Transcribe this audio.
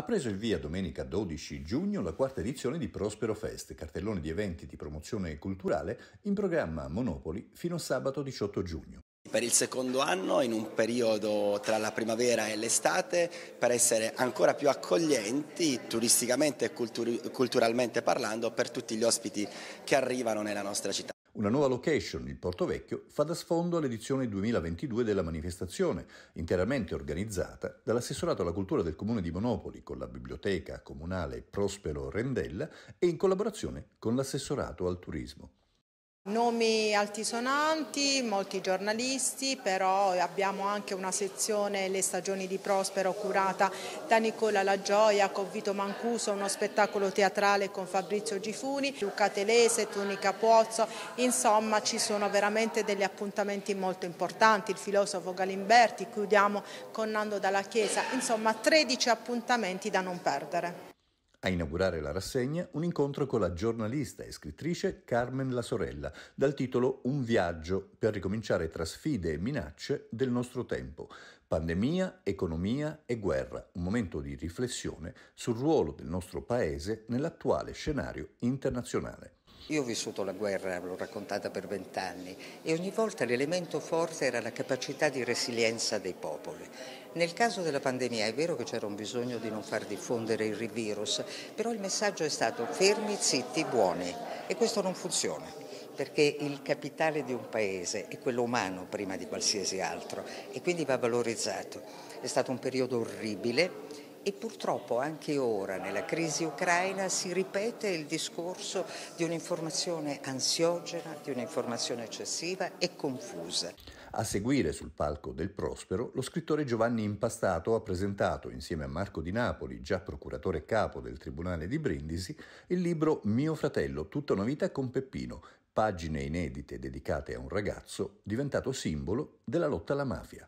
Ha preso il via domenica 12 giugno la quarta edizione di Prospero Fest, cartellone di eventi di promozione culturale in programma Monopoli fino a sabato 18 giugno. Per il secondo anno, in un periodo tra la primavera e l'estate, per essere ancora più accoglienti turisticamente e culturalmente parlando per tutti gli ospiti che arrivano nella nostra città. Una nuova location, il Porto Vecchio, fa da sfondo all'edizione 2022 della manifestazione, interamente organizzata dall'assessorato alla cultura del comune di Monopoli con la biblioteca comunale Prospero Rendella e in collaborazione con l'assessorato al turismo. Nomi altisonanti, molti giornalisti, però abbiamo anche una sezione Le stagioni di Prospero curata da Nicola Lagioia con Vito Mancuso, uno spettacolo teatrale con Fabrizio Gifuni, Luca Telese, Tunica Pozzo, insomma ci sono veramente degli appuntamenti molto importanti, il filosofo Galimberti, chiudiamo con Nando dalla Chiesa, insomma 13 appuntamenti da non perdere. A inaugurare la rassegna un incontro con la giornalista e scrittrice Carmen La Sorella, dal titolo Un viaggio per ricominciare tra sfide e minacce del nostro tempo. Pandemia, economia e guerra, un momento di riflessione sul ruolo del nostro paese nell'attuale scenario internazionale. Io ho vissuto la guerra, l'ho raccontata per vent'anni, e ogni volta l'elemento forte era la capacità di resilienza dei popoli. Nel caso della pandemia è vero che c'era un bisogno di non far diffondere il virus, però il messaggio è stato fermi, zitti, buoni e questo non funziona perché il capitale di un paese è quello umano prima di qualsiasi altro e quindi va valorizzato. È stato un periodo orribile e purtroppo anche ora, nella crisi ucraina, si ripete il discorso di un'informazione ansiogena, di un'informazione eccessiva e confusa. A seguire sul palco del Prospero, lo scrittore Giovanni Impastato ha presentato, insieme a Marco Di Napoli, già procuratore capo del Tribunale di Brindisi, il libro Mio fratello, tutta una vita con Peppino, pagine inedite dedicate a un ragazzo diventato simbolo della lotta alla mafia.